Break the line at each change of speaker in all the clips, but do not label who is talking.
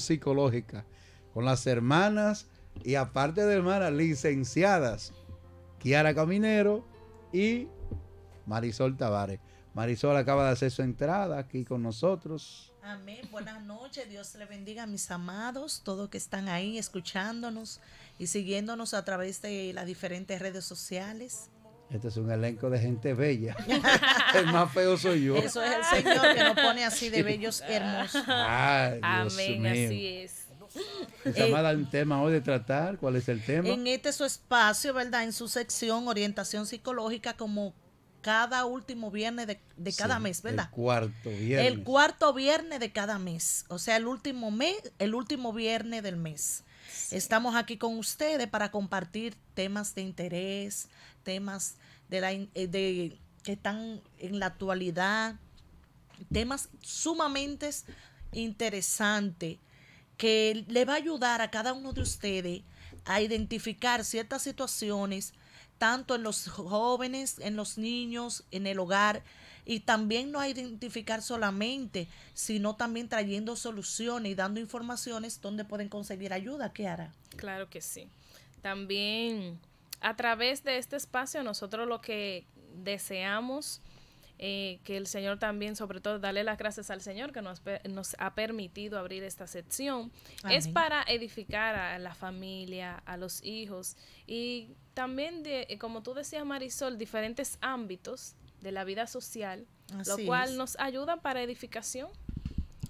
psicológica con las hermanas y aparte de hermanas, licenciadas Kiara Caminero y Marisol Tavares. Marisol acaba de hacer su entrada aquí con nosotros.
Amén. Buenas noches. Dios le bendiga a mis amados, todos que están ahí escuchándonos y siguiéndonos a través de las diferentes redes sociales.
Este es un elenco de gente bella.
el
más feo soy yo. Eso es el
Señor que nos pone así de bellos hermosos. Ay, Dios Amén, así es. Llamada eh, un
tema hoy de tratar. ¿Cuál es el tema? En
este su espacio, ¿verdad? En su sección orientación psicológica como cada último viernes de, cada mes, ¿verdad? El
cuarto viernes. El
cuarto viernes de cada mes. O sea, el último mes, el último viernes del mes. Estamos aquí con ustedes para compartir temas de interés, temas de la, eh, de, que están en la actualidad, temas sumamente interesantes que le va a ayudar a cada uno de ustedes a identificar ciertas situaciones, tanto en los jóvenes, en los niños, en el hogar, y también no a identificar solamente, sino también trayendo soluciones y dando informaciones donde pueden conseguir ayuda, hará
Claro que sí. También a través de este espacio nosotros lo que deseamos eh, que el Señor también, sobre todo, darle las gracias al Señor que nos, ha permitido abrir esta sección. Es para edificar a la familia, a los hijos y también, de, eh, como tú decías, Marisol, diferentes ámbitos de la vida social, lo cual nos ayuda para edificación.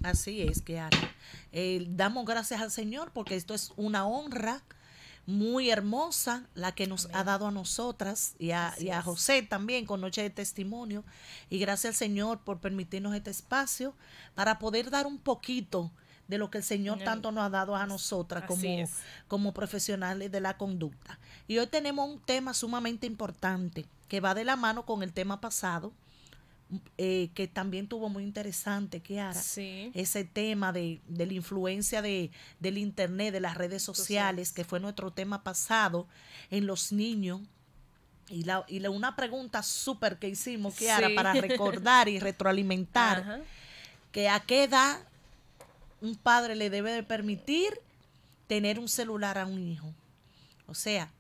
Así es, que eh, damos gracias al Señor porque esto es una honra muy hermosa, la que nos ha dado a nosotras y a, José también con Noche de Testimonio. Y gracias al Señor por permitirnos este espacio para poder dar un poquito de lo que el Señor tanto nos ha dado a nosotras como, como profesionales de la conducta. Y hoy tenemos un tema sumamente importante que va de la mano con el tema pasado, eh, que también tuvo muy interesante, Kiara, sí. ese tema de, la influencia de, del Internet, de las redes sociales, que fue nuestro tema pasado en los niños. Y, una pregunta súper que hicimos, Kiara, para recordar y retroalimentar, que a qué edad un padre le debe permitir tener un celular a un hijo. O sea,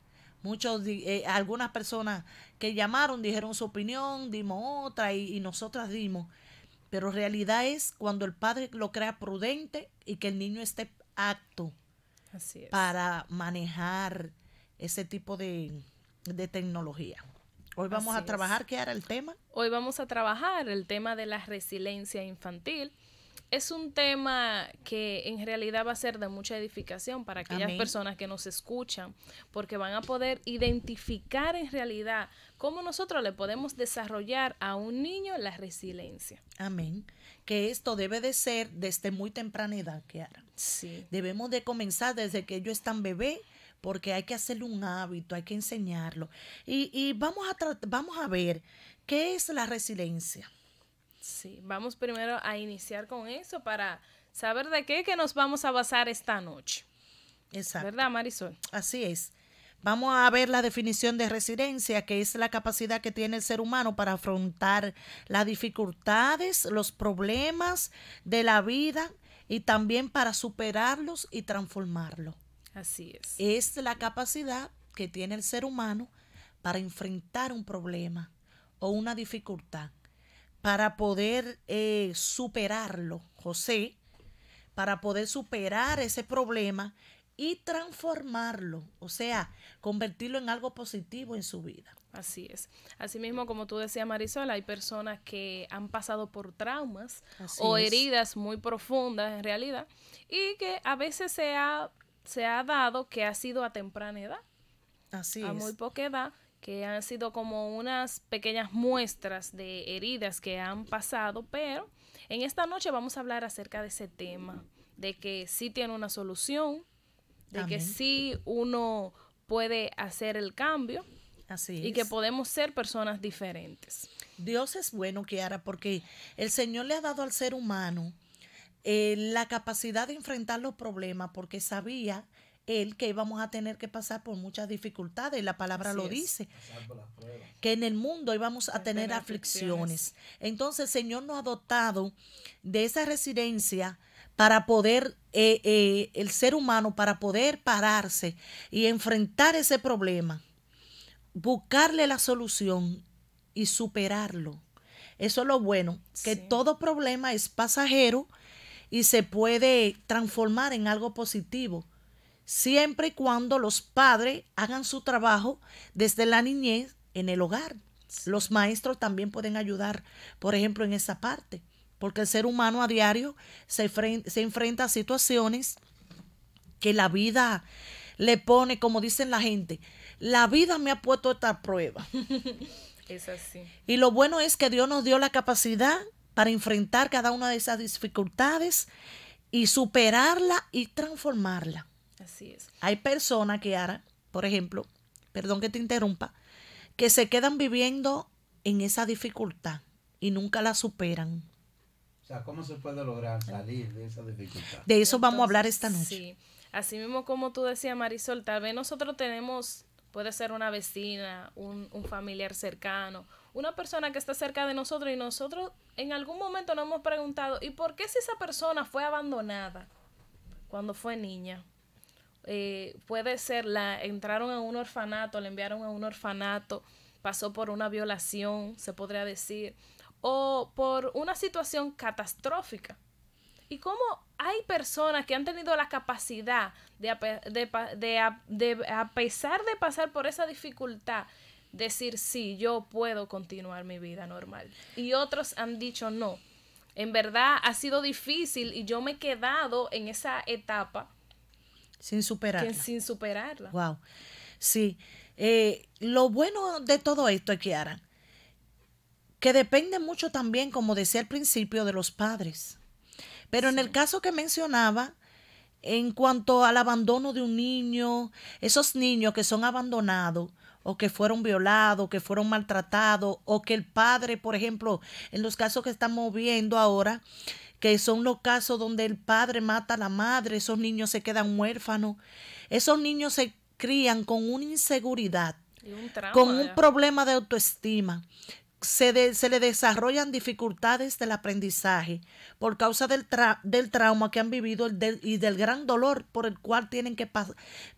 muchos eh, algunas personas que llamaron dijeron su opinión, dimos otra y, nosotras dimos. Pero realidad es cuando el padre lo crea prudente y que el niño esté apto para manejar ese tipo de, tecnología. Hoy vamos a trabajar, ¿qué era
el tema? Hoy vamos a trabajar el tema de la resiliencia infantil es un tema que en realidad va a ser de mucha edificación para aquellas personas que nos escuchan, porque van a poder identificar en realidad cómo nosotros le podemos desarrollar a un niño la
resiliencia. Amén. Que esto debe de ser desde muy temprana edad, Kiara. Sí. Debemos de comenzar desde que ellos están bebé, porque hay que hacerle un hábito, hay que enseñarlo. Y, y vamos, a vamos a ver qué es la resiliencia.
Sí, vamos primero a iniciar con eso para saber de qué que nos vamos a basar esta noche.
Exacto. ¿Verdad, Marisol? Así es. Vamos a ver la definición de residencia, que es la capacidad que tiene el ser humano para afrontar las dificultades, los problemas de la vida y también para superarlos y transformarlo. Así es. Es la capacidad que tiene el ser humano para enfrentar un problema o una dificultad para poder eh, superarlo, José, para poder superar ese problema y transformarlo, o sea, convertirlo en algo positivo en su vida.
Así es. Asimismo, como tú decías, Marisol, hay personas que han pasado por traumas o heridas muy profundas en realidad y que a veces se ha, se ha dado que ha sido a temprana edad.
Así a muy
poca edad que han sido como unas pequeñas muestras de heridas que han pasado, pero en esta noche vamos a hablar acerca de ese tema, de que sí tiene una solución, de que sí uno puede hacer el cambio. Así Y que podemos ser personas diferentes.
Dios es bueno, Kiara, porque el Señor le ha dado al ser humano eh, la capacidad de enfrentar los problemas porque sabía el que íbamos a tener que pasar por muchas dificultades, la palabra lo dice, que en el mundo íbamos a tener, aflicciones. Entonces el Señor nos ha dotado de esa residencia para poder, eh, eh, el ser humano, para poder pararse y enfrentar ese problema, buscarle la solución y superarlo. Eso es lo bueno, que todo problema es pasajero y se puede transformar en algo positivo siempre y cuando los padres hagan su trabajo desde la niñez en el hogar. Los maestros también pueden ayudar, por ejemplo, en esa parte, porque el ser humano a diario se, enfrenta a situaciones que la vida le pone, como dicen la gente, la vida me ha puesto esta prueba.
Es así.
Y lo bueno es que Dios nos dio la capacidad para enfrentar cada una de esas dificultades y superarla y transformarla. Así es. Hay personas que ahora, por ejemplo, perdón que te interrumpa, que se quedan viviendo en esa dificultad y nunca la superan.
O sea, ¿cómo se puede lograr salir de esa dificultad? De eso vamos
a hablar esta noche.
Sí, así mismo como tú decías, Marisol, tal vez nosotros tenemos, puede ser una vecina, un, un familiar cercano, una persona que está cerca de nosotros y nosotros en algún momento nos hemos preguntado, ¿y por qué si esa persona fue abandonada cuando fue niña? Eh, puede ser, la entraron a un orfanato, le enviaron a un orfanato, pasó por una violación, se podría decir, o por una situación catastrófica. Y cómo hay personas que han tenido la capacidad de, de, a pesar de pasar por esa dificultad, decir, sí, yo puedo continuar mi vida normal. Y otros han dicho, no, en verdad ha sido difícil y yo me he quedado en esa
etapa sin superarla. Que sin
superarla. Wow.
Sí. Eh, lo bueno de todo esto, es que depende mucho también, como decía al principio, de los padres. Pero en el caso que mencionaba, en cuanto al abandono de un niño, esos niños que son abandonados o que fueron violados, que fueron maltratados, o que el padre, por ejemplo, en los casos que estamos viendo ahora, que son los casos donde el padre mata a la madre, esos niños se quedan huérfanos, esos niños se crían con una inseguridad, con un problema de autoestima, se, le desarrollan dificultades del aprendizaje por causa del, tra del trauma que han vivido y del gran dolor por el cual tienen que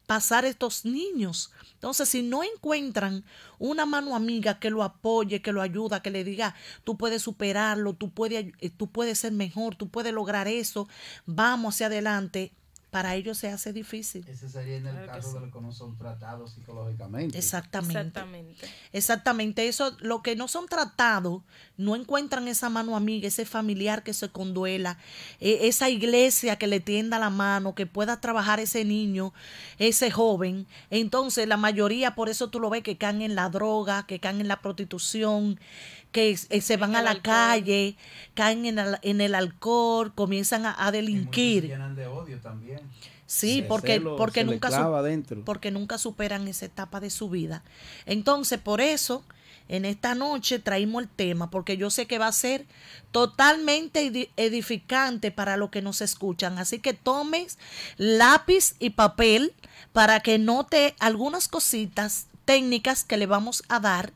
pasar estos niños. Entonces, si no encuentran una mano amiga que lo apoye, que lo ayuda, que le diga, tú puedes superarlo, tú puedes, eh, tú puedes ser mejor, tú puedes lograr eso, vamos hacia adelante, para ellos se hace difícil. Ese
sería en el caso de los que no son tratados psicológicamente. Exactamente. Exactamente.
Exactamente. Eso, lo que no son tratados, no encuentran esa mano amiga, ese familiar que se conduela, e, esa iglesia que le tienda la mano, que pueda trabajar ese niño, ese joven. Entonces, la mayoría, por eso tú lo ves, que caen en la droga, que caen en la prostitución, que eh, se van a la calle, caen en el, alcohol, comienzan a, delinquir. llenan de odio también. Sí, porque, porque, nunca porque nunca superan esa etapa de su vida. Entonces, por eso, en esta noche traímos el tema, porque yo sé que va a ser totalmente edificante para los que nos escuchan. Así que tomes lápiz y papel para que note algunas cositas técnicas que le vamos a dar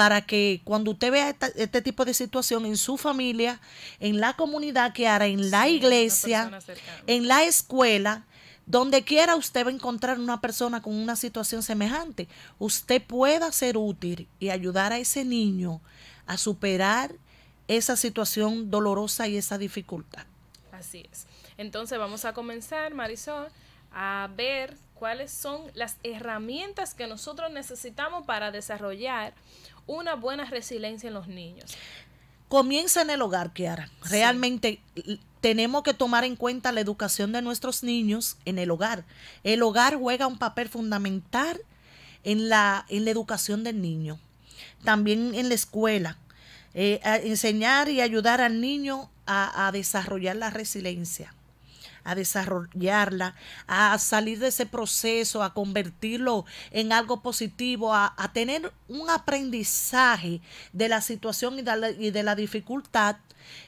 para que cuando usted vea este tipo de situación en su familia, en la comunidad que hará, en la iglesia, en la escuela, donde quiera usted va a encontrar una persona con una situación semejante, usted pueda ser útil y ayudar a ese niño a superar esa situación dolorosa y esa dificultad.
Así es. Entonces vamos a comenzar, Marisol, a ver cuáles son las herramientas que nosotros necesitamos para desarrollar una buena resiliencia en los niños.
Comienza en el hogar, Kiara. Realmente tenemos que tomar en cuenta la educación de nuestros niños en el hogar. El hogar juega un papel fundamental en la, educación del niño. También en la escuela. Eh, enseñar y ayudar al niño a desarrollar la resiliencia desarrollarla, a salir de ese proceso, a convertirlo en algo positivo, a, tener un aprendizaje de la situación y de la, dificultad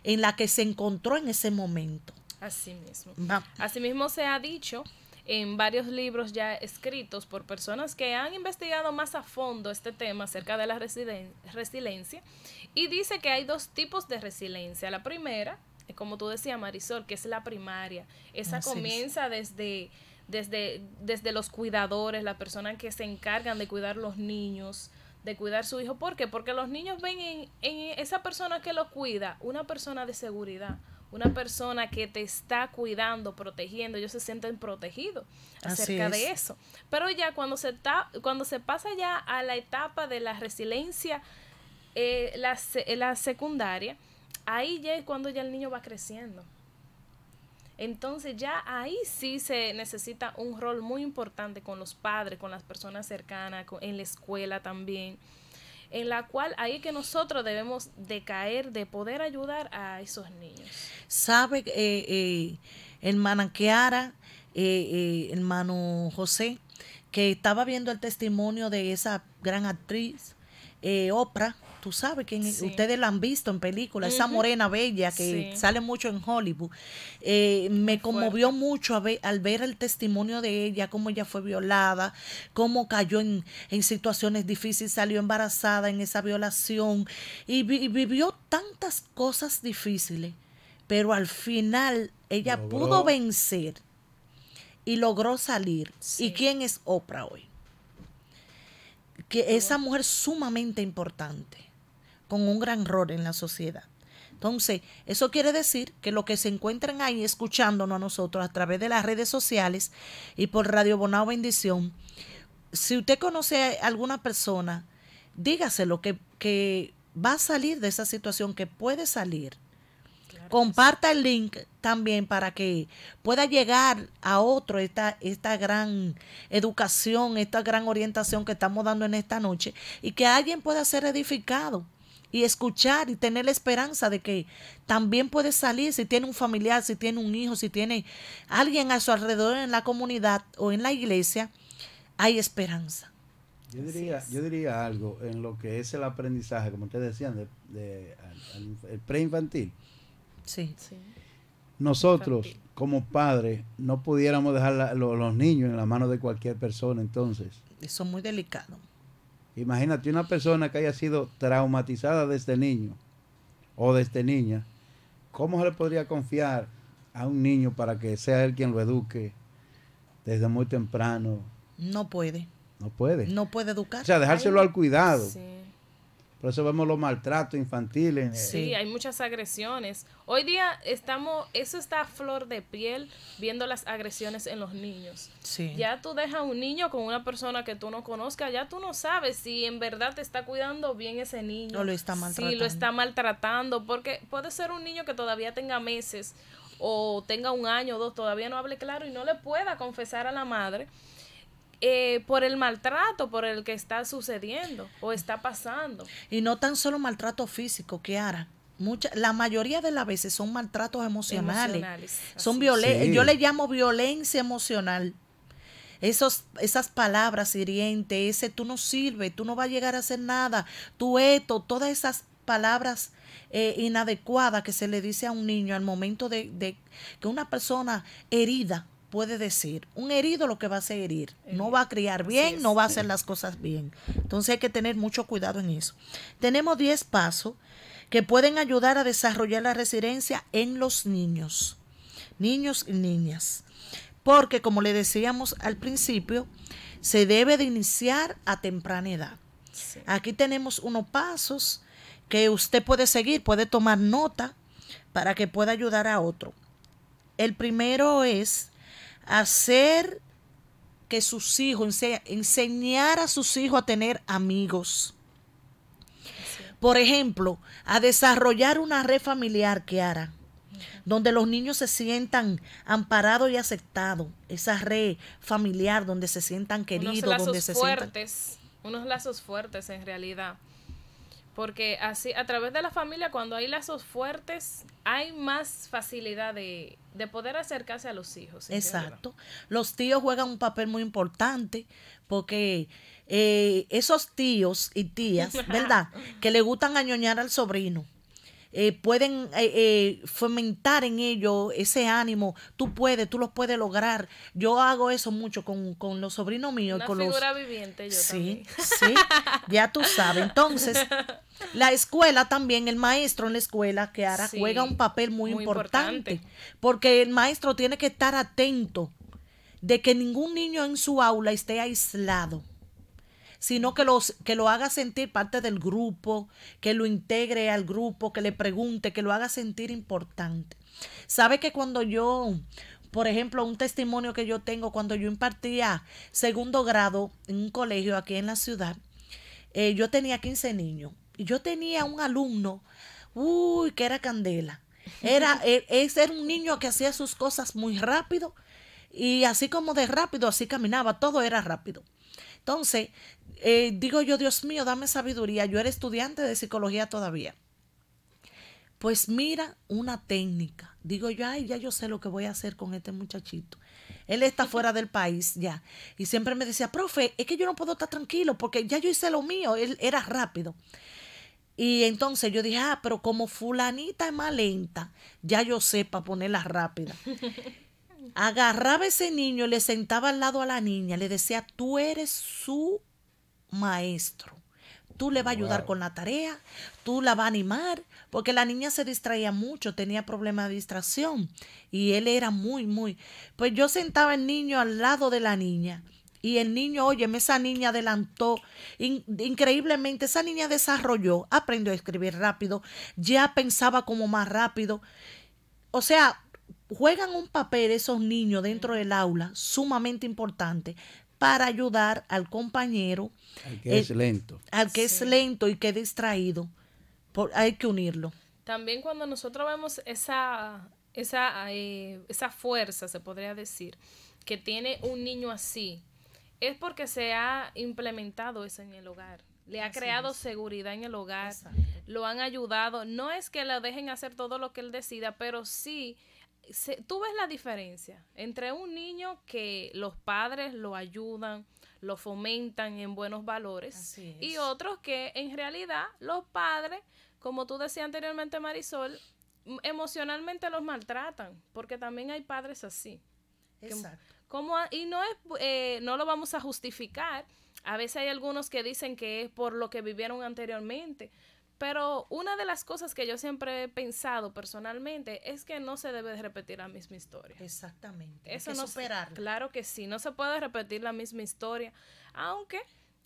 en la que se encontró en ese momento.
Así mismo. Así mismo se ha dicho en varios libros ya escritos por personas que han investigado más a fondo este tema acerca de la resiliencia y dice que hay dos tipos de resiliencia. La primera, eh, como tú decías, Marisol, que es la primaria. Esa comienza desde, desde, desde los cuidadores, las personas que se encargan de cuidar los niños, de cuidar su hijo. ¿Por qué? Porque los niños ven en, esa persona que los cuida una persona de seguridad, una persona que te está cuidando, protegiendo, ellos se sienten protegidos acerca de eso. Pero ya cuando se, está cuando se pasa ya a la etapa de la resiliencia, eh, la secundaria, ahí ya es cuando ya el niño va creciendo. Entonces ya ahí sí se necesita un rol muy importante con los padres, con las personas cercanas, en la escuela también, en la cual ahí que nosotros debemos de caer, de poder ayudar a esos niños.
¿Sabe, el eh, eh, hermana Kiara, eh, eh, hermano José, que estaba viendo el testimonio de esa gran actriz, Oprah? tú sabes que ustedes la han visto en películas, esa morena bella que sale mucho en Hollywood. Eh, me conmovió mucho al ver el testimonio de ella, cómo ella fue violada, cómo cayó en, situaciones difíciles, salió embarazada en esa violación y, vivió tantas cosas difíciles, pero al final ella pudo vencer y logró salir. ¿Y quién es Oprah hoy? Que esa mujer sumamente importante con un gran rol en la sociedad. Entonces, eso quiere decir que lo que se encuentran ahí escuchándonos a nosotros a través de las redes sociales y por Radio Bonao Bendición, si usted conoce a alguna persona, dígaselo que, que va a salir de esa situación, que puede salir. Comparta el link también para que pueda llegar a otro esta gran educación, esta gran orientación que estamos dando en esta noche y que alguien pueda ser edificado y escuchar y tener la esperanza de que también puede salir si tiene un familiar, si tiene un hijo, si tiene alguien a su alrededor en la comunidad o en la iglesia, hay esperanza.
Yo diría,
yo diría algo en lo que es el aprendizaje, como ustedes decían, de, el preinfantil. Sí. sí. Nosotros, como padres, no pudiéramos dejar los niños en la mano de cualquier persona, entonces.
Eso es muy delicado.
Imagínate una persona que haya sido traumatizada desde este niño o desde este niña. ¿Cómo se le podría confiar a un niño para que sea él quien lo eduque desde muy temprano?
No puede.
No puede. No
puede educar. O sea, dejárselo al cuidado. Sí.
Por eso vemos los maltratos infantiles. Eh. Sí,
hay muchas
agresiones. Hoy día estamos, eso está a flor de piel viendo las agresiones en los niños. Ya tú dejas un niño con una persona que tú no conozcas, ya tú no sabes si en verdad te está cuidando bien ese niño. O lo está maltratando. Si lo está maltratando, porque puede ser un niño que todavía tenga meses o tenga un año o dos, todavía no hable claro y no le pueda confesar a la madre eh, por el maltrato por el que está
sucediendo o está pasando. Y no tan solo maltrato físico, Kiara. Mucha, la mayoría de las veces son maltratos emocionales. son violen Yo le llamo violencia emocional. Esos, esas palabras hirientes, ese tú no sirves, tú no vas a llegar a hacer nada, tu esto, todas esas palabras eh, inadecuadas que se le dice a un niño al momento de que una persona herida puede decir. Un herido lo que va a hacer herir. No va a criar bien, no va a hacer las cosas bien. Entonces hay que tener mucho cuidado en eso. Tenemos 10 pasos que pueden ayudar a desarrollar la residencia en los niños, niños y niñas. Porque como le decíamos al principio, se debe de iniciar a temprana edad. Aquí tenemos unos pasos que usted puede seguir, puede tomar nota para que pueda ayudar a otro. El primero es hacer que sus hijos, enseñar a sus hijos a tener amigos. Por ejemplo, a desarrollar una red familiar, que donde los niños se sientan amparados y aceptados. Esa red familiar donde se sientan queridos, donde se fuertes,
Unos lazos fuertes en realidad. Porque así, a través de la familia, cuando hay lazos fuertes, hay más facilidad de, de poder acercarse a los hijos. Exacto.
Los tíos juegan un papel muy importante porque eh, esos tíos y tías, ¿verdad? que le gustan añoñar al sobrino. Eh, pueden eh, eh, fomentar en ellos ese ánimo. Tú puedes, tú lo puedes lograr. Yo hago eso mucho con, los sobrinos míos. Una con figura
viviente, yo
Sí, también. sí, ya tú sabes. Entonces, la escuela también, el maestro en la escuela, que ahora juega un papel muy, importante, porque el maestro tiene que estar atento de que ningún niño en su aula esté aislado sino que, los, que lo haga sentir parte del grupo, que lo integre al grupo, que le pregunte, que lo haga sentir importante. Sabe que cuando yo, por ejemplo, un testimonio que yo tengo, cuando yo impartía segundo grado en un colegio aquí en la ciudad, eh, yo tenía 15 niños y yo tenía un alumno, uy, que era candela. Era, e, era un niño que hacía sus cosas muy rápido y así como de rápido, así caminaba, todo era rápido. Entonces, eh, digo yo, Dios mío, dame sabiduría. Yo era estudiante de psicología todavía. Pues mira una técnica. Digo yo, ay, ya yo sé lo que voy a hacer con este muchachito. Él está fuera del país ya. Y siempre me decía, profe, es que yo no puedo estar tranquilo porque ya yo hice lo mío. Él era rápido. Y entonces yo dije, ah, pero como fulanita es más lenta, ya yo sé para ponerla rápida. Agarraba ese niño, le sentaba al lado a la niña, le decía, tú eres su maestro. Tú le vas a ayudar con la tarea, tú la vas a animar, porque la niña se distraía mucho, tenía problemas de distracción y él era muy, muy... Pues yo sentaba el niño al lado de la niña y el niño, oye, esa niña adelantó, increíblemente esa niña desarrolló, aprendió a escribir rápido, ya pensaba como más rápido. O sea, juegan un papel esos niños dentro del aula sumamente importante para ayudar al compañero. Al que es eh, lento. Al que es lento y que distraído. hay que unirlo.
También cuando nosotros vemos esa, eh, esa, fuerza, se podría decir, que tiene un niño así, es porque se ha implementado eso en el hogar. Le ha creado seguridad en el hogar, lo han ayudado. No es que le dejen hacer todo lo que él decida, pero sí tú ves la diferencia entre un niño que los padres lo ayudan, lo fomentan en buenos valores, y otros que en realidad los padres, como tú decías anteriormente Marisol, emocionalmente los maltratan, porque también hay padres así. Exacto. y no, es, eh, no lo vamos a justificar. A veces hay algunos que dicen que es por lo que vivieron anteriormente, pero una de las cosas que yo siempre he pensado personalmente es que no se debe repetir la misma historia. Exactamente. Eso no esperar claro que sí, no se puede repetir la misma historia, aunque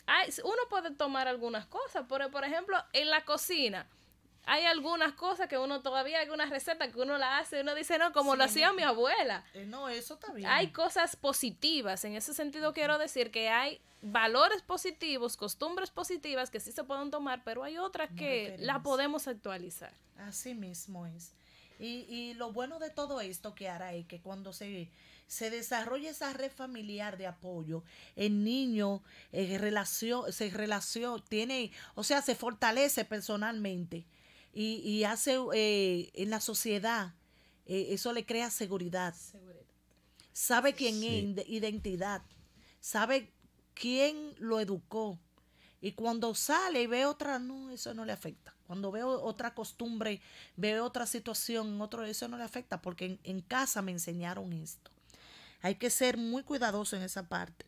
hay, uno puede tomar algunas cosas, por ejemplo, en la cocina, hay algunas cosas que uno todavía, algunas recetas que uno la hace, uno dice, no, como lo hacía mi eh, abuela.
Eh, no, eso también Hay
cosas positivas, en ese sentido quiero decir que hay valores positivos, costumbres positivas que sí se pueden tomar, pero hay otras que las la podemos actualizar.
Así mismo es. Y, y lo bueno de todo esto, que hará es que cuando se, se desarrolla esa red familiar de apoyo, el niño eh, se relaciona, tiene, o sea, se fortalece personalmente y, y hace eh, en la sociedad, eh, eso le crea seguridad. Sabe quién es, identidad, sabe quién lo educó. Y cuando sale y ve otra, no, eso no le afecta. Cuando veo otra costumbre, veo otra situación, otro, eso no le afecta, porque en, en casa me enseñaron esto. Hay que ser muy cuidadoso en esa parte.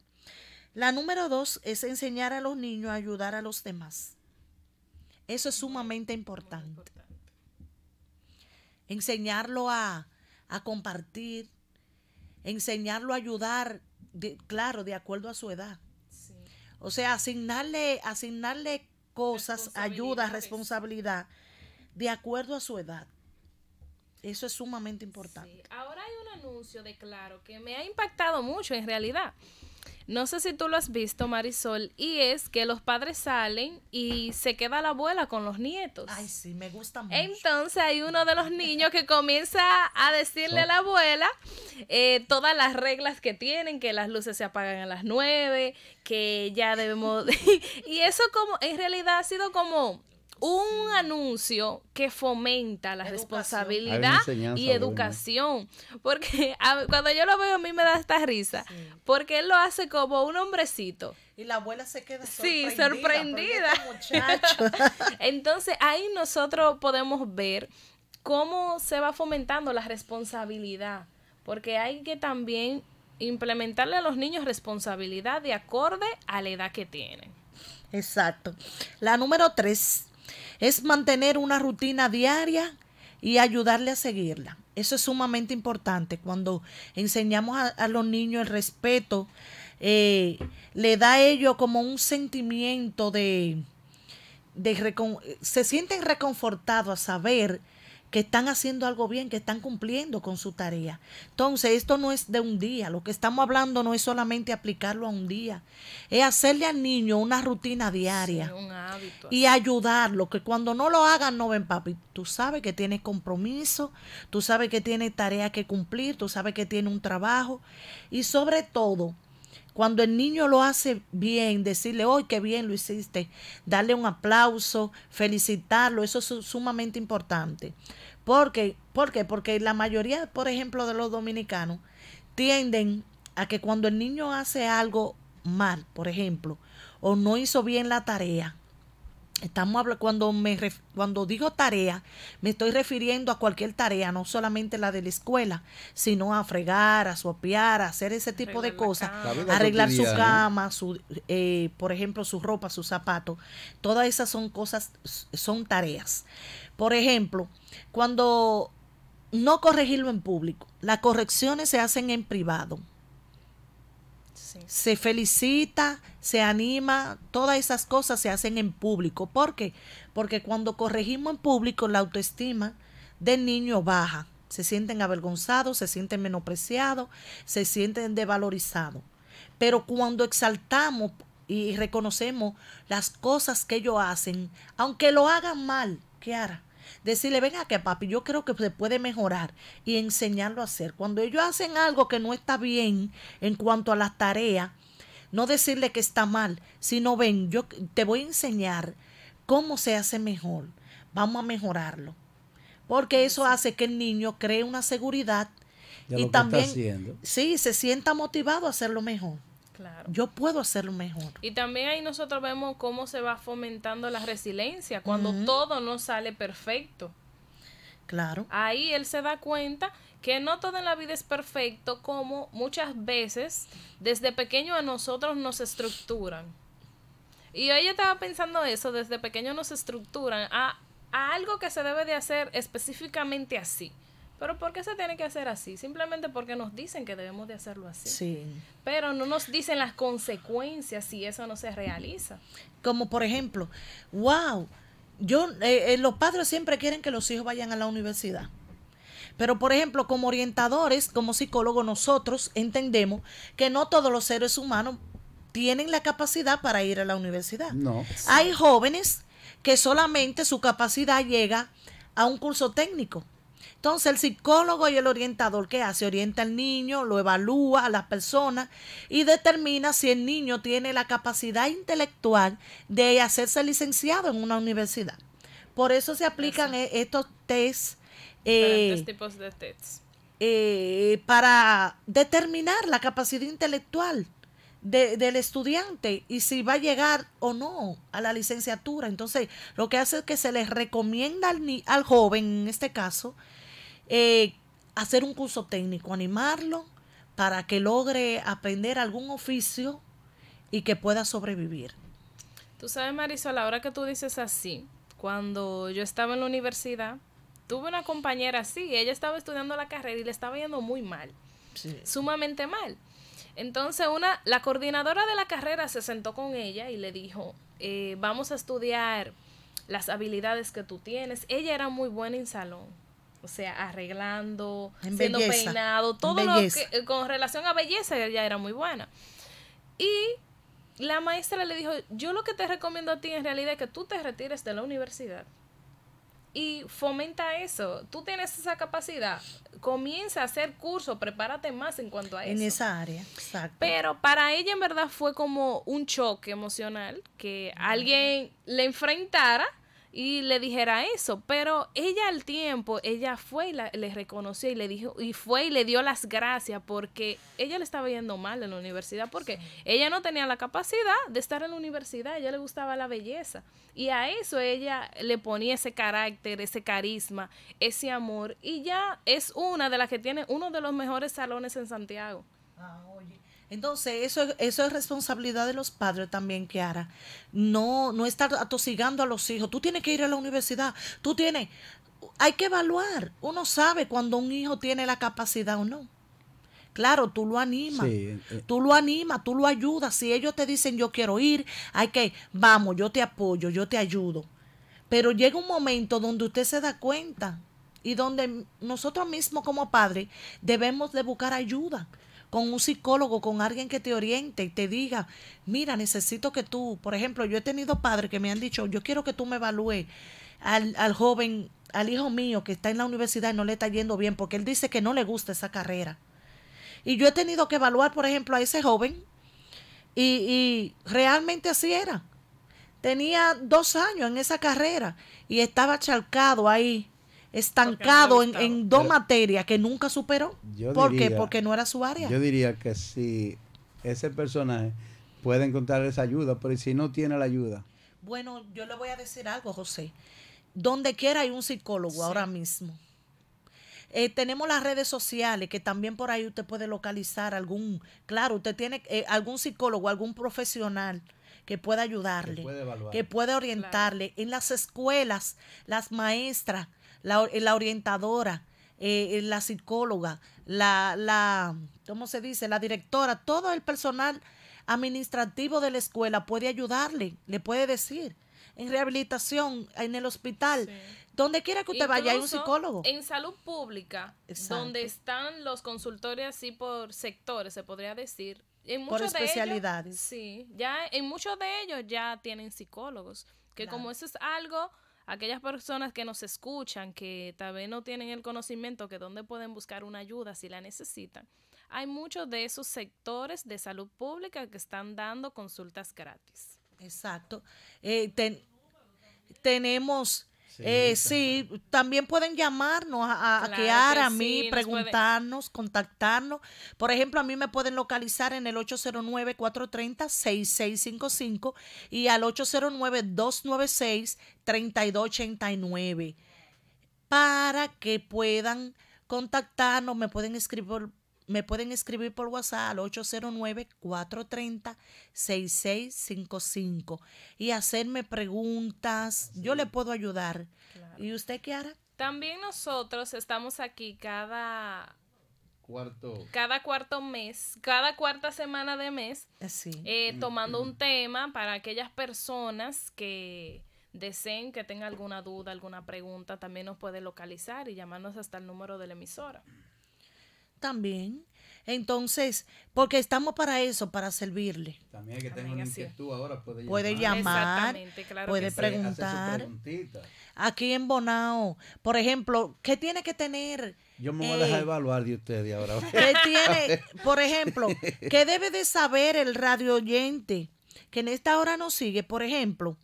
La número dos es enseñar a los niños a ayudar a los demás. Eso es sumamente importante. Enseñarlo a, a compartir, enseñarlo a ayudar, claro, de acuerdo a su edad. O sea, asignarle, asignarle cosas, ayuda, responsabilidad, de acuerdo a su edad. Eso es sumamente importante.
Ahora hay un anuncio de Claro que me ha impactado mucho en realidad. No sé si tú lo has visto, Marisol, y es que los padres salen y se queda la abuela con los nietos. Ay, sí, me gusta mucho. Entonces hay uno de los niños que comienza a decirle a la abuela eh, todas las reglas que tienen, que las luces se apagan a las nueve, que ya debemos... y eso como, en realidad ha sido como un anuncio que fomenta la responsabilidad y educación. Porque cuando yo lo veo a mí me da esta risa, porque él lo hace como un hombrecito.
Y la abuela se queda sorprendida. Sí, este
Entonces ahí nosotros podemos ver cómo se va fomentando la responsabilidad, porque hay que también implementarle a los niños responsabilidad de acorde a la edad que tienen.
Exacto. La número tres es mantener una rutina diaria y ayudarle a seguirla. Eso es sumamente importante. Cuando enseñamos a, los niños el respeto, eh, le da a ellos como un sentimiento de... de se sienten reconfortados a saber que están haciendo algo bien, que están cumpliendo con su tarea. Entonces, esto no es de un día, lo que estamos hablando no es solamente aplicarlo a un día, es hacerle al niño una rutina diaria y ayudarlo, que cuando no lo hagan no ven, papi, tú sabes que tiene compromiso, tú sabes que tiene tarea que cumplir, tú sabes que tiene un trabajo y sobre todo, cuando el niño lo hace bien, decirle, hoy oh, qué bien lo hiciste, darle un aplauso, felicitarlo, eso es sumamente importante. Porque, ¿Por qué? Porque la mayoría, por ejemplo, de los dominicanos tienden a que cuando el niño hace algo mal, por ejemplo, o no hizo bien la tarea, Estamos hablando, cuando, me, cuando digo tarea, me estoy refiriendo a cualquier tarea, no solamente la de la escuela, sino a fregar, a sopear, a hacer ese tipo de cosas, arreglar su ¿eh? cama, su, eh, por ejemplo, su ropa, sus zapatos. Todas esas son cosas, son tareas. Por ejemplo, cuando no corregirlo en público, las correcciones se hacen en privado se felicita, se anima, todas esas cosas se hacen en público. ¿Por qué? Porque cuando corregimos en público, la autoestima del niño baja. Se sienten avergonzados, se sienten menospreciados, se sienten devalorizados. Pero cuando exaltamos y reconocemos las cosas que ellos hacen, aunque lo hagan mal, ¿qué hará? Decirle, ven acá papi, yo creo que se puede mejorar y enseñarlo a hacer. Cuando ellos hacen algo que no está bien en cuanto a las tareas, no decirle que está mal, sino ven, yo te voy a enseñar cómo se hace mejor. Vamos a mejorarlo. Porque eso hace que el niño cree una seguridad y también sí, se sienta motivado a hacerlo mejor. Yo puedo hacerlo mejor.
Y también ahí nosotros vemos cómo se va fomentando la resiliencia cuando todo no sale perfecto. Claro. Ahí él se da cuenta que no todo en la vida es perfecto, como muchas veces desde pequeño a nosotros nos estructuran. Y yo estaba pensando eso, desde pequeño nos estructuran a, a algo que se debe de hacer específicamente así. Pero ¿por qué se tiene que hacer así? Simplemente porque nos dicen que debemos de hacerlo así. Sí. Pero no nos dicen las consecuencias si eso no se realiza.
Como por ejemplo, wow, yo eh, eh, los padres siempre quieren que los hijos vayan a la universidad. Pero, por ejemplo, como orientadores, como psicólogos, nosotros entendemos que no todos los seres humanos tienen la capacidad para ir a la universidad. No. Hay jóvenes que solamente su capacidad llega a un curso técnico entonces el psicólogo y el orientador, ¿qué hace? Orienta al niño, lo evalúa a la persona y determina si el niño tiene la capacidad intelectual de hacerse licenciado en una universidad. Por eso se aplican e-, estos tests. Eh, tipos de test. Eh, para determinar la capacidad intelectual del estudiante y si va a llegar o no a la licenciatura. Entonces, lo que hace es que se les recomienda al joven, en este caso, eh, hacer un curso técnico, animarlo para que logre aprender algún oficio y que pueda sobrevivir.
Tú sabes, Marisol, hora que tú dices así, cuando yo estaba en la universidad, tuve una compañera así, ella estaba estudiando la carrera y le estaba yendo muy mal, sumamente mal. Entonces, una, la coordinadora de la carrera se sentó con ella y le dijo, eh, vamos a estudiar las habilidades que tú tienes. Ella era muy buena en salón o sea, arreglando, siendo peinado, todo lo que eh, con relación a belleza ella era muy buena. Y la maestra le dijo, yo lo que te recomiendo a ti en realidad es que tú te retires de la universidad. Y fomenta eso. Tú tienes esa capacidad. Comienza a hacer cursos, prepárate más en cuanto a eso. En esa
área, exacto.
Pero para ella en verdad fue como un choque emocional que alguien le enfrentara y le dijera eso, pero ella al tiempo, ella fue y la, le reconoció y le dijo, y fue y le dio las gracias porque ella le estaba yendo mal en la universidad, porque ella no tenía la capacidad de estar en la universidad, ella le gustaba la belleza, y a eso ella le ponía ese carácter, ese carisma, ese amor, y ya es una de las que tiene uno de los mejores salones en Santiago. Ah,
oye. Entonces, eso, eso es responsabilidad de los padres también, Kiara. No, no estar atosigando a los hijos. Tú tienes que ir a la universidad. Tú tienes. Hay que evaluar. Uno sabe cuando un hijo tiene la capacidad o no. Claro, tú lo animas, eh, eh. tú lo animas, tú lo ayudas. Si ellos te dicen yo quiero ir, hay que, vamos, yo te apoyo, yo te ayudo. Pero llega un momento donde usted se da cuenta y donde nosotros mismos como padres debemos de buscar ayuda con un psicólogo, con alguien que te oriente y te diga, mira, necesito que tú, por ejemplo, yo he tenido padres que me han dicho, yo quiero que tú me evalúes al, al joven, al hijo mío que está en la universidad y no le está yendo bien porque él dice que no le gusta esa carrera. Y yo he tenido que evaluar, por ejemplo, a ese joven y, y realmente así era. Tenía dos años en esa carrera y estaba charcado ahí estancado en, dos materias que nunca superó. ¿Por qué? Porque no era su área. Yo
diría que si ese personaje puede encontrar esa ayuda, pero si no tiene la ayuda.
Bueno, yo le voy a decir algo, José. Donde quiera hay un psicólogo ahora mismo. Eh, tenemos las redes sociales que también por ahí usted puede localizar algún, claro, usted tiene eh, algún psicólogo, algún profesional que pueda ayudarle, que,
puede
pueda orientarle. En las escuelas, las maestras, la, orientadora, eh, eh, la psicóloga, la, la, ¿cómo se dice? La directora, todo el personal administrativo de la escuela puede ayudarle, le puede decir. En rehabilitación, en el hospital, Donde quiera que usted vaya, hay un psicólogo. En
salud pública, donde están los consultorios así por sectores, se podría decir, por especialidades. De sí, ya en muchos de ellos ya tienen psicólogos, que como eso es algo, aquellas personas que nos escuchan, que tal vez no tienen el conocimiento que dónde pueden buscar una ayuda si la necesitan, hay muchos de esos sectores de salud pública que están dando consultas gratis.
Exacto. Eh, tenemos Sí, eh, también pueden llamarnos a, a a mí, preguntarnos, contactarnos. Por ejemplo, a mí me pueden localizar en el 809-430-6655 y al 809-296-3289 para que puedan contactarnos, me pueden escribir me pueden escribir por WhatsApp al 809-430-6655 y hacerme preguntas. Yo le puedo ayudar. ¿Y usted, qué hará?
También nosotros estamos aquí cada Cuarto. Cada cuarto mes, cada cuarta semana de mes, eh, eh, tomando un tema para aquellas personas que deseen, que tengan alguna duda, alguna pregunta, también nos puede localizar y llamarnos hasta el número de la emisora
también. Entonces, porque estamos para eso, para servirle.
También hay que tener una inquietud ahora, puede llamar.
Puede, preguntar. Aquí en Bonao, por ejemplo, ¿qué tiene que tener? Yo me voy a dejar eh,
evaluar de ustedes ahora. ¿Qué tiene,
por ejemplo, qué debe de saber el radio oyente que en esta hora nos sigue? Por ejemplo,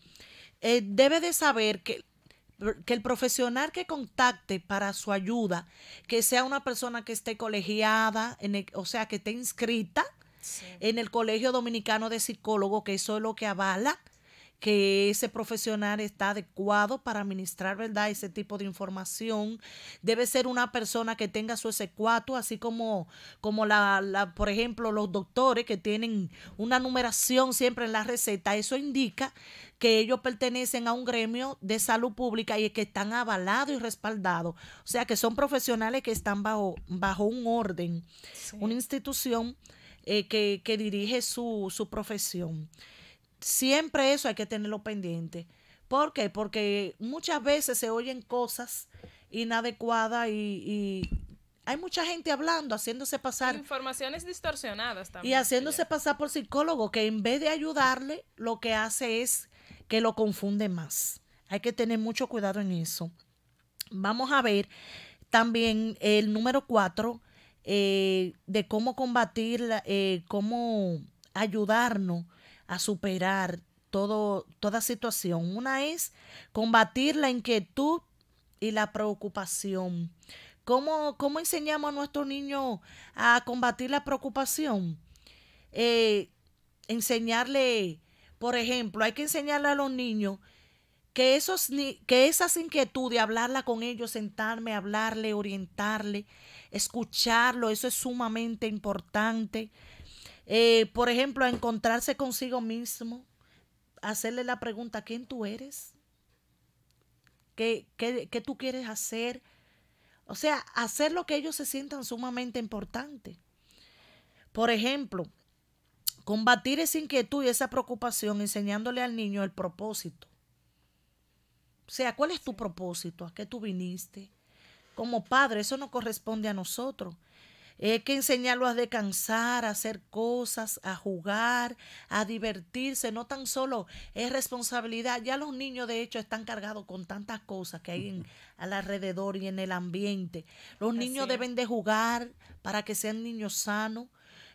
eh, debe de saber que que el profesional que contacte para su ayuda, que sea una persona que esté colegiada, e, o sea, que esté inscrita en el Colegio Dominicano de Psicólogos, que eso es lo que avala que ese profesional está adecuado para administrar, ¿verdad? Ese tipo de información. Debe ser una persona que tenga su S4, así como, como la, por ejemplo, los doctores que tienen una numeración siempre en la receta. Eso indica que ellos pertenecen a un gremio de salud pública y que están avalados y respaldados. O sea, que son profesionales que están bajo, bajo un orden, una institución eh, que, que, dirige su, su profesión. Siempre eso hay que tenerlo pendiente. ¿Por qué? Porque muchas veces se oyen cosas inadecuadas y, hay mucha gente hablando, haciéndose pasar.
Informaciones distorsionadas también. Y haciéndose
pasar por psicólogo, que en vez de ayudarle, lo que hace es que lo confunde más. Hay que tener mucho cuidado en eso. Vamos a ver también el número cuatro eh, de cómo combatir, eh, cómo ayudarnos a superar todo, toda situación. Una es combatir la inquietud y la preocupación. ¿Cómo, cómo enseñamos a nuestros niños a combatir la preocupación? Eh, enseñarle, por ejemplo, hay que enseñarle a los niños que, esos, que esas inquietudes, hablarla con ellos, sentarme, hablarle, orientarle, escucharlo, eso es sumamente importante. Eh, por ejemplo, encontrarse consigo mismo, hacerle la pregunta, ¿quién tú eres? ¿Qué, qué, qué tú quieres hacer? O sea, hacer lo que ellos se sientan sumamente importante. Por ejemplo, combatir esa inquietud y esa preocupación enseñándole al niño el propósito. O sea, ¿cuál es tu propósito? ¿A qué tú viniste? Como padre, eso no corresponde a nosotros eh, que enseñarlo a descansar, a hacer cosas, a jugar, a divertirse. No tan solo es responsabilidad. Ya los niños, de hecho, están cargados con tantas cosas que hay alrededor y en el ambiente. Los niños deben de jugar para que sean niños sanos.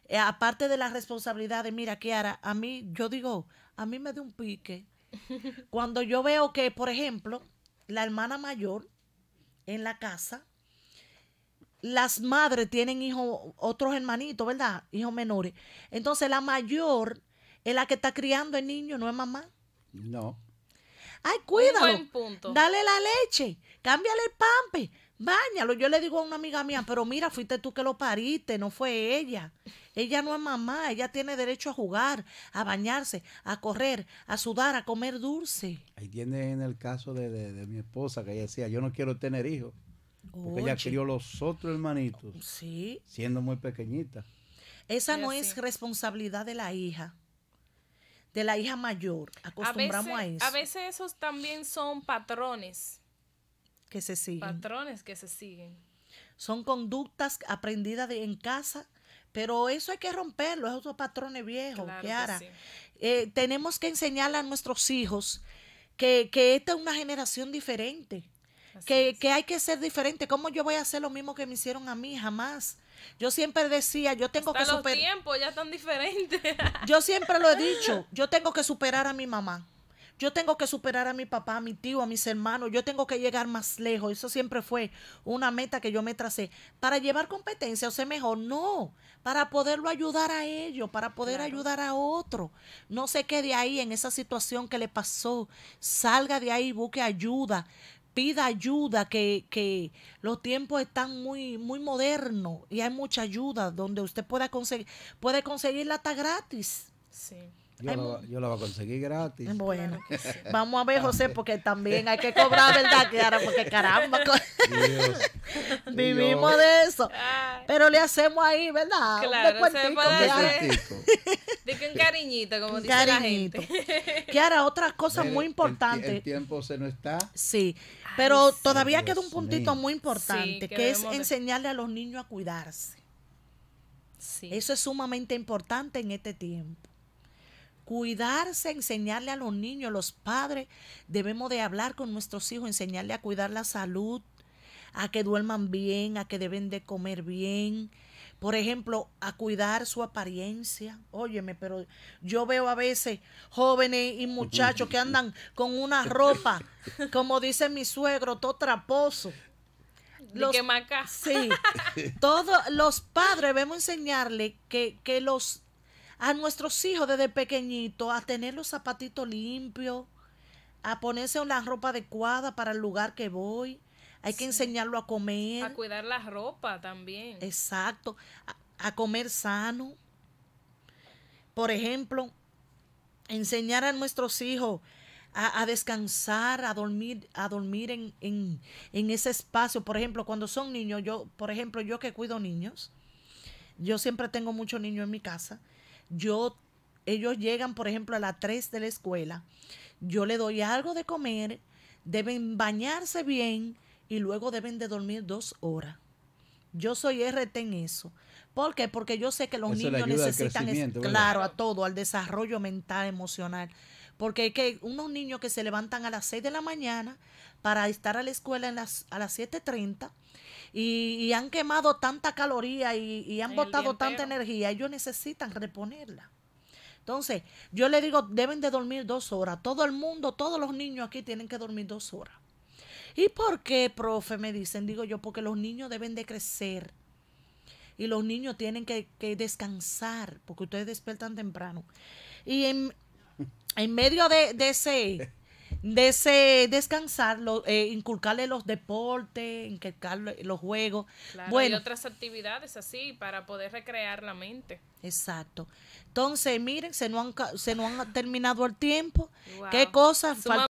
Eh, aparte de las responsabilidades, mira, Kiara, a mí, yo digo, a mí me da un pique. Cuando yo veo que, por ejemplo, la hermana mayor en la casa las madres tienen hijos, otros hermanitos, ¿verdad? Hijos menores. Entonces la mayor es la que está criando el niño, no es mamá. No. Ay, cuídalo. Dale la leche, cámbiale el pampe, bañalo Yo le digo a una amiga mía, pero mira, fuiste tú que lo pariste, no fue ella. Ella no es mamá, ella tiene derecho a jugar, a bañarse, a correr, a sudar, a comer dulce.
Ahí tiene en el caso de, de mi esposa que ella decía, yo no quiero tener hijos.
Porque ella crió
los otros hermanitos. Siendo muy pequeñita.
Esa no es responsabilidad de la hija de la hija mayor. Acostumbramos a, veces, eso. A
veces esos también son patrones. Que se siguen. Patrones que se siguen.
Son conductas aprendidas en casa, pero eso hay que romperlo, esos patrones viejos, tenemos que enseñarle a nuestros hijos que, que esta es una generación diferente. Que, hay que ser diferente. ¿Cómo yo voy a hacer lo mismo que me hicieron a mí? Jamás. Yo siempre decía, yo tengo que superar. Los
tiempos ya están
diferentes. yo siempre lo he dicho, yo tengo que superar a mi mamá. Yo tengo que superar a mi papá, a mi tío, a mis hermanos. Yo tengo que llegar más lejos. Eso siempre fue una meta que yo me tracé. Para llevar competencia o ser mejor, no. Para poderlo ayudar a ellos, para poder ayudar a otro. No se quede ahí en esa situación que le pasó. Salga de ahí, busque ayuda pida ayuda, que, los tiempos están muy, muy modernos y hay mucha ayuda donde usted pueda conseguir, puede conseguirla hasta gratis.
Yo la, voy a conseguir gratis. Bueno, vamos
a ver, José, porque también hay que cobrar, ¿verdad, Porque caramba, vivimos de eso. Pero le hacemos ahí, ¿verdad? Claro, un se puede Dice un cariñito, como dice la gente. otra cosa muy importante. El, tiempo se nos está. Sí, pero todavía queda un puntito muy importante, que, es enseñarle a los niños a cuidarse. Eso es sumamente importante en este tiempo. Cuidarse, enseñarle a los niños, los padres, debemos de hablar con nuestros hijos, enseñarle a cuidar la salud, a que duerman bien, a que deben de comer bien, por ejemplo, a cuidar su apariencia. Óyeme, pero yo veo a veces jóvenes y muchachos que andan con una ropa, como dice mi suegro, todo traposo. Los, que maca. Sí. Todos los padres debemos enseñarle que, que los a nuestros hijos desde pequeñito a tener los zapatitos limpios, a ponerse una ropa adecuada para el lugar que voy, hay que enseñarlo a comer. A
cuidar la ropa también.
Exacto. A, comer sano. Por ejemplo, enseñar a nuestros hijos a, descansar, a dormir, a dormir en, en, ese espacio. Por ejemplo, cuando son niños, yo, por ejemplo, yo que cuido niños, yo siempre tengo muchos niños en mi casa. Yo, ellos llegan, por ejemplo, a las 3 de la escuela. Yo le doy algo de comer, deben bañarse bien, y luego deben de dormir dos horas. Yo soy RT en eso. ¿Por qué? Porque yo sé que los niños necesitan, claro, a todo, al desarrollo mental, emocional. Porque hay que unos niños que se levantan a las 6 de la mañana para estar a la escuela a las 7.30 y, y han quemado tanta caloría y, han botado tanta energía, ellos necesitan reponerla. Entonces, yo le digo, deben de dormir dos horas. Todo el mundo, todos los niños aquí tienen que dormir dos horas. ¿Y por qué, profe? Me dicen, digo yo, porque los niños deben de crecer. Y los niños tienen que, descansar, porque ustedes despiertan temprano. Y en, medio de, ese de ese descansar, lo, eh, inculcarle los deportes, inculcarle los juegos. y otras
actividades así para poder recrear la mente.
Exacto. Entonces, miren, se no han, se no han terminado el tiempo. ¿Qué cosas? faltan?